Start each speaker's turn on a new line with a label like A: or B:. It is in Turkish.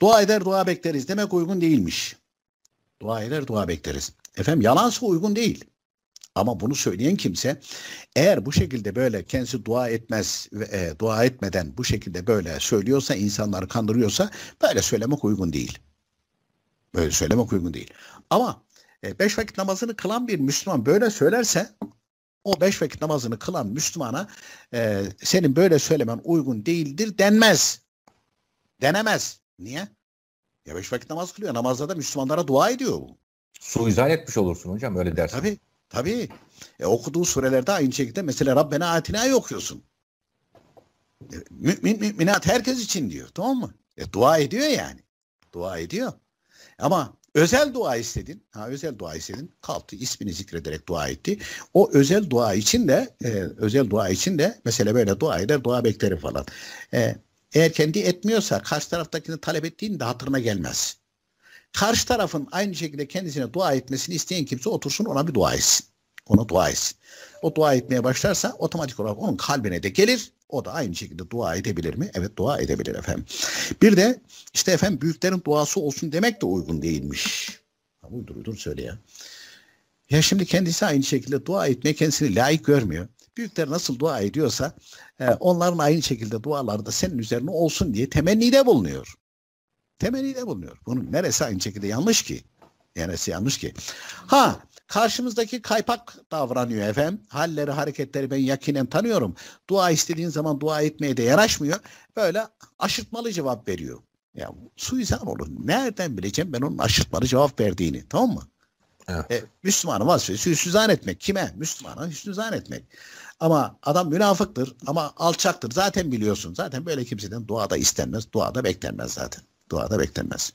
A: Dua eder dua bekleriz demek uygun değilmiş. Dua eder dua bekleriz. Efendim yalansa uygun değil. Ama bunu söyleyen kimse eğer bu şekilde böyle kendisi dua etmez ve e, dua etmeden bu şekilde böyle söylüyorsa insanları kandırıyorsa böyle söylemek uygun değil. Böyle söylemek uygun değil. Ama e, beş vakit namazını kılan bir Müslüman böyle söylerse o beş vakit namazını kılan Müslümana e, senin böyle söylemen uygun değildir denmez. Denemez. Niye? Ya beş vakit namaz kılıyor. Namazda da Müslümanlara dua ediyor bu. Suizal etmiş olursun hocam öyle dersen. Tabii. Tabii. E, okuduğu surelerde aynı şekilde mesela Rabbena Atina'yı okuyorsun. E, mümin, müminat herkes için diyor. Tamam mı? E, dua ediyor yani. Dua ediyor. Ama özel dua istedin. Ha özel dua istedin. Kalktı ismini zikrederek dua etti. O özel dua için de e, özel dua için de mesela böyle dua eder, dua bekleri falan. E, eğer kendi etmiyorsa karşı taraftakini talep ettiğinde hatırına gelmez. Karşı tarafın aynı şekilde kendisine dua etmesini isteyen kimse otursun ona bir dua etsin. Ona dua etsin. O dua etmeye başlarsa otomatik olarak onun kalbine de gelir. O da aynı şekilde dua edebilir mi? Evet dua edebilir efendim. Bir de işte efendim büyüklerin duası olsun demek de uygun değilmiş. Ha, uydur uydur söyle ya. Ya şimdi kendisi aynı şekilde dua etmeye kendisini layık görmüyor. Büyükler nasıl dua ediyorsa e, onların aynı şekilde duaları da senin üzerine olsun diye temennide bulunuyor. Temennide bulunuyor. Bunun neresi aynı şekilde yanlış ki? Neresi yanlış ki? Ha karşımızdaki kaypak davranıyor efendim. Halleri, hareketleri ben yakinen tanıyorum. Dua istediğin zaman dua etmeye de yaraşmıyor. Böyle aşırtmalı cevap veriyor. Ya suizan olur. Nereden bileceğim ben onun aşırtmalı cevap verdiğini tamam mı? Evet. E, Müslümanın vazifesi hüsnü zan etmek. Kime? Müslümana hüsnü zan etmek. Ama adam münafıktır ama alçaktır. Zaten biliyorsun. Zaten böyle kimseden dua da istenmez. dua da beklenmez zaten. dua da beklenmez.